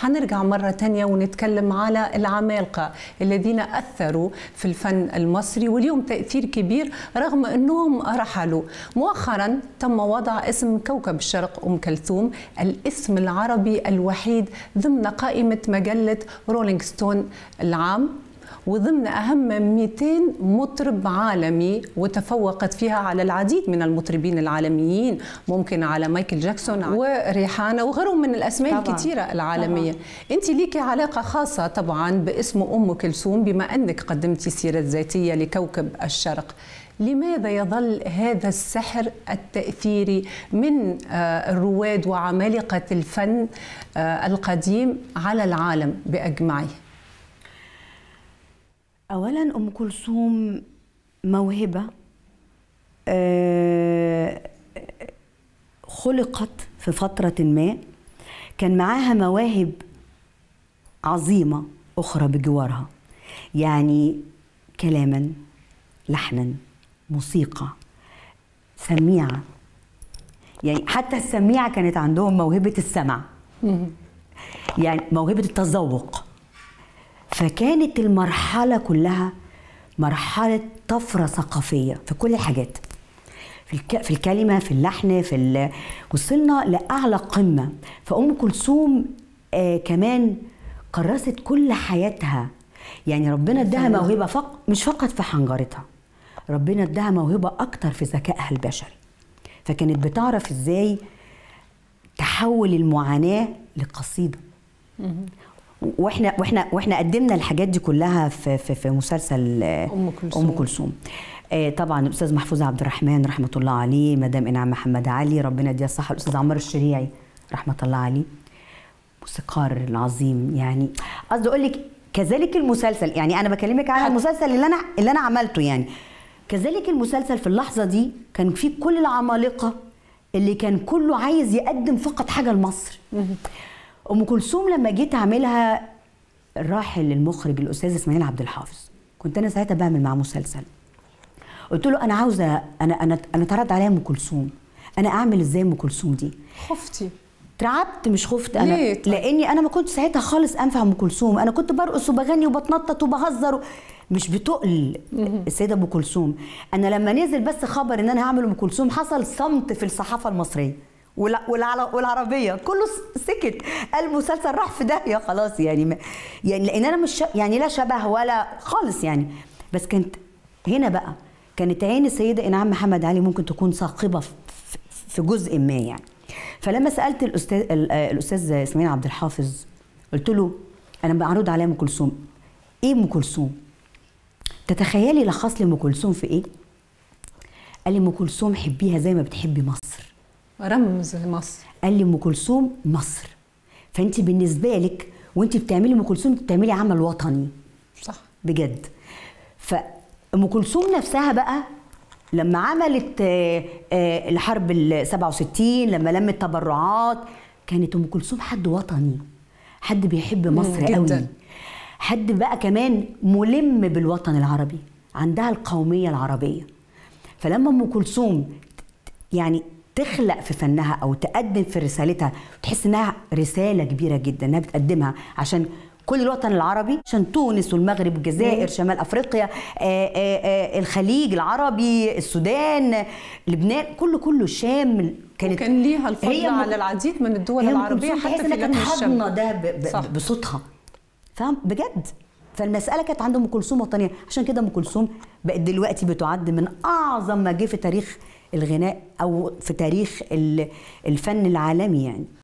هنرجع مرة تانية ونتكلم على العمالقة الذين أثروا في الفن المصري واليوم تأثير كبير رغم أنهم رحلوا مؤخرا تم وضع اسم كوكب الشرق أم كلثوم الاسم العربي الوحيد ضمن قائمة مجلة رولينغ ستون العام وضمن أهم 200 مطرب عالمي وتفوقت فيها على العديد من المطربين العالميين ممكن على مايكل جاكسون وريحانة وغيرهم من الأسماء طبعا. الكثيرة العالمية طبعا. أنت ليكي علاقة خاصة طبعا باسم أم كلثوم بما أنك قدمتي سيرة ذاتية لكوكب الشرق لماذا يظل هذا السحر التأثيري من آه، الرواد وعمالقة الفن آه، القديم على العالم بأجمعه؟ اولا ام كلثوم موهبه آه، خلقت في فتره ما كان معاها مواهب عظيمه اخرى بجوارها يعني كلاما لحنا موسيقى سميعه يعني حتى السميعه كانت عندهم موهبه السمع يعني موهبه التذوق فكانت المرحلة كلها مرحلة طفرة ثقافية في كل الحاجات في الكلمة في اللحن في ال... وصلنا لأعلى قمة فأم كلثوم آه كمان كرست كل حياتها يعني ربنا اداها موهبة فق... مش فقط في حنجرتها ربنا اداها موهبة أكتر في ذكائها البشري فكانت بتعرف إزاي تحول المعاناة لقصيدة واحنا واحنا واحنا قدمنا الحاجات دي كلها في في, في مسلسل ام كلثوم ام كلثوم آه، طبعا الاستاذ محفوظ عبد الرحمن رحمه الله عليه مدام انعام محمد علي ربنا يديها الصحه الاستاذ عمار الشريعي رحمه الله عليه موسيقار العظيم يعني قصدي اقول لك كذلك المسلسل يعني انا بكلمك عن المسلسل اللي انا اللي انا عملته يعني كذلك المسلسل في اللحظه دي كان فيه كل العمالقه اللي كان كله عايز يقدم فقط حاجه لمصر ام كلثوم لما جيت اعملها الراحل المخرج الاستاذ اسماعيل عبد الحافظ كنت انا ساعتها بعمل معاه مسلسل قلت له انا عاوزه انا انا انا اتعرض عليا ام كلثوم انا اعمل ازاي ام كلثوم دي خفتي تعبت مش خفت انا ليه طيب. لاني انا ما كنت ساعتها خالص انفع ام كلثوم انا كنت برقص وبغني وبتنطط وبهزر و... مش بتقل السيده ام كلثوم انا لما نزل بس خبر ان انا هعمل ام كلثوم حصل صمت في الصحافه المصريه والعربيه كله سكت المسلسل راح في داهيه خلاص يعني يعني لان انا مش يعني لا شبه ولا خالص يعني بس كانت هنا بقى كانت عين السيده انعام محمد علي ممكن تكون ثاقبه في جزء ما يعني فلما سالت الاستاذ الاستاذ اسماعيل عبد الحافظ قلت له انا معروض عليا ام كلثوم ايه ام كلثوم تتخيلي لخص لي ام كلثوم في ايه قال لي ام كلثوم حبيها زي ما بتحبي مصر رمز مصر قال لي ام كلثوم مصر فانت بالنسبه لك وانت بتعملي ام كلثوم بتعملي عمل وطني صح بجد فام كلثوم نفسها بقى لما عملت آه، آه، الحرب ال 67 لما لمت تبرعات كانت ام كلثوم حد وطني حد بيحب مصر قوي جداً. حد بقى كمان ملم بالوطن العربي عندها القوميه العربيه فلما ام كلثوم يعني تخلق في فنها او تقدم في رسالتها تحس انها رساله كبيره جدا انها بتقدمها عشان كل الوطن العربي عشان تونس والمغرب والجزائر شمال افريقيا آآ آه، آآ آه، آه، الخليج العربي السودان لبنان كله كله الشام كانت وكان ليها الفضل على العديد من الدول العربيه حتى في كانت حضنة ده بصوتها فاهم بجد فالمساله كانت عند ام كلثوم وطنيه عشان كده ام كلثوم بقت دلوقتي بتعد من اعظم ما جه في تاريخ الغناء او في تاريخ الفن العالمي يعني